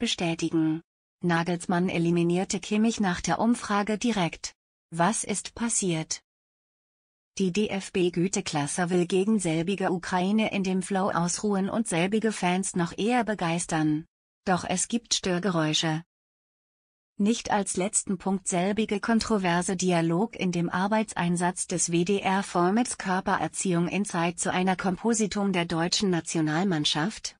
bestätigen. Nagelsmann eliminierte Kimmich nach der Umfrage direkt. Was ist passiert? Die DFB-Güteklasse will gegen selbige Ukraine in dem Flow ausruhen und selbige Fans noch eher begeistern. Doch es gibt Störgeräusche. Nicht als letzten Punkt selbige kontroverse Dialog in dem Arbeitseinsatz des WDR-Formats Körpererziehung Insight zu einer Kompositum der deutschen Nationalmannschaft,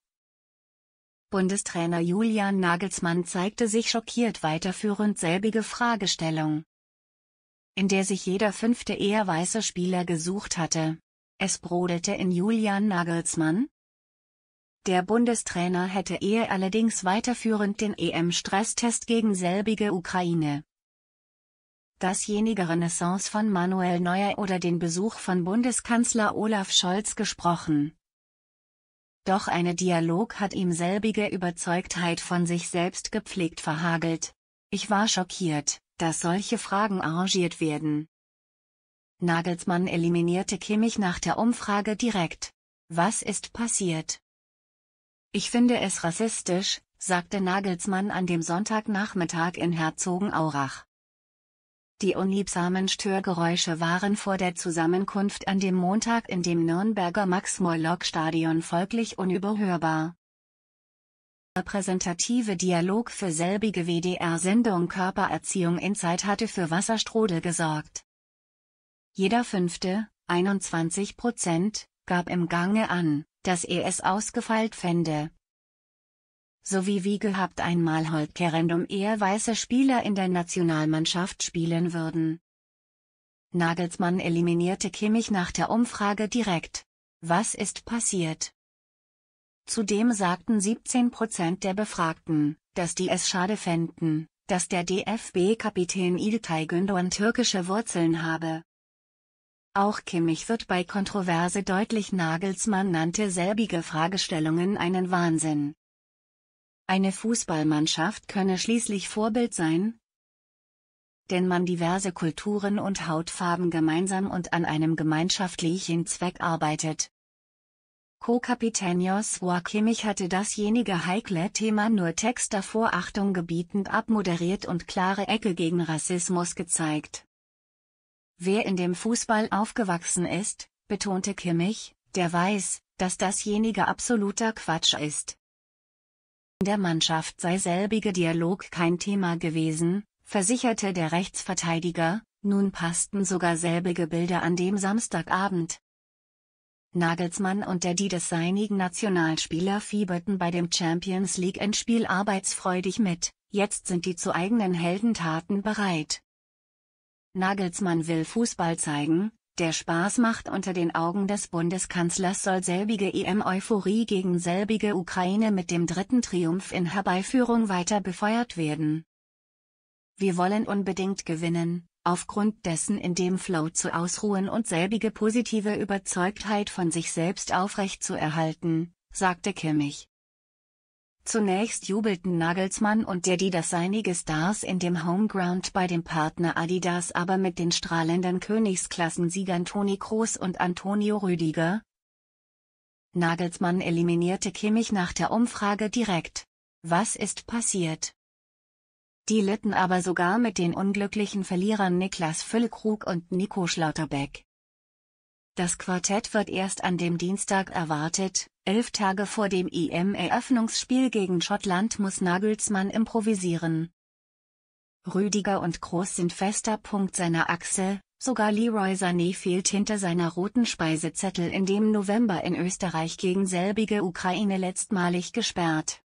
Bundestrainer Julian Nagelsmann zeigte sich schockiert weiterführend selbige Fragestellung, in der sich jeder fünfte eher weiße Spieler gesucht hatte. Es brodelte in Julian Nagelsmann, der Bundestrainer hätte eher allerdings weiterführend den EM-Stresstest gegen selbige Ukraine. Dasjenige Renaissance von Manuel Neuer oder den Besuch von Bundeskanzler Olaf Scholz gesprochen doch eine Dialog hat ihm selbige Überzeugtheit von sich selbst gepflegt verhagelt. Ich war schockiert, dass solche Fragen arrangiert werden. Nagelsmann eliminierte Kimmich nach der Umfrage direkt. Was ist passiert? Ich finde es rassistisch, sagte Nagelsmann an dem Sonntagnachmittag in Herzogenaurach. Die unliebsamen Störgeräusche waren vor der Zusammenkunft an dem Montag in dem Nürnberger Max-Morlock-Stadion folglich unüberhörbar. Repräsentative Dialog für selbige WDR-Sendung Körpererziehung in Zeit hatte für Wasserstrudel gesorgt. Jeder fünfte, 21 Prozent, gab im Gange an, dass er es ausgefeilt fände, sowie wie gehabt einmal Holtke eher weiße Spieler in der Nationalmannschaft spielen würden. Nagelsmann eliminierte Kimmich nach der Umfrage direkt. Was ist passiert? Zudem sagten 17 Prozent der Befragten, dass die es schade fänden, dass der DFB-Kapitän İlkay Gündoğan türkische Wurzeln habe. Auch Kimmich wird bei Kontroverse deutlich Nagelsmann nannte selbige Fragestellungen einen Wahnsinn. Eine Fußballmannschaft könne schließlich Vorbild sein, denn man diverse Kulturen und Hautfarben gemeinsam und an einem gemeinschaftlichen Zweck arbeitet. Co-Kapitän Joshua Kimmich hatte dasjenige heikle Thema nur Text davor Achtung gebietend abmoderiert und klare Ecke gegen Rassismus gezeigt. Wer in dem Fußball aufgewachsen ist, betonte Kimmich, der weiß, dass dasjenige absoluter Quatsch ist. In der Mannschaft sei selbige Dialog kein Thema gewesen, versicherte der Rechtsverteidiger, nun passten sogar selbige Bilder an dem Samstagabend. Nagelsmann und der die des seinigen Nationalspieler fieberten bei dem Champions League-Endspiel arbeitsfreudig mit, jetzt sind die zu eigenen Heldentaten bereit. Nagelsmann will Fußball zeigen, der Spaß macht unter den Augen des Bundeskanzlers soll selbige EM-Euphorie gegen selbige Ukraine mit dem dritten Triumph in Herbeiführung weiter befeuert werden. Wir wollen unbedingt gewinnen, aufgrund dessen in dem Flow zu ausruhen und selbige positive Überzeugtheit von sich selbst aufrecht zu erhalten, sagte Kimmich. Zunächst jubelten Nagelsmann und der dass seinige Stars in dem Homeground bei dem Partner Adidas aber mit den strahlenden Königsklassensiegern Toni Kroos und Antonio Rüdiger. Nagelsmann eliminierte Kimmich nach der Umfrage direkt. Was ist passiert? Die litten aber sogar mit den unglücklichen Verlierern Niklas Füllkrug und Nico Schlauterbeck. Das Quartett wird erst an dem Dienstag erwartet, elf Tage vor dem IM-Eröffnungsspiel gegen Schottland muss Nagelsmann improvisieren. Rüdiger und Groß sind fester Punkt seiner Achse, sogar Leroy Sané fehlt hinter seiner roten Speisezettel in dem November in Österreich gegen selbige Ukraine letztmalig gesperrt.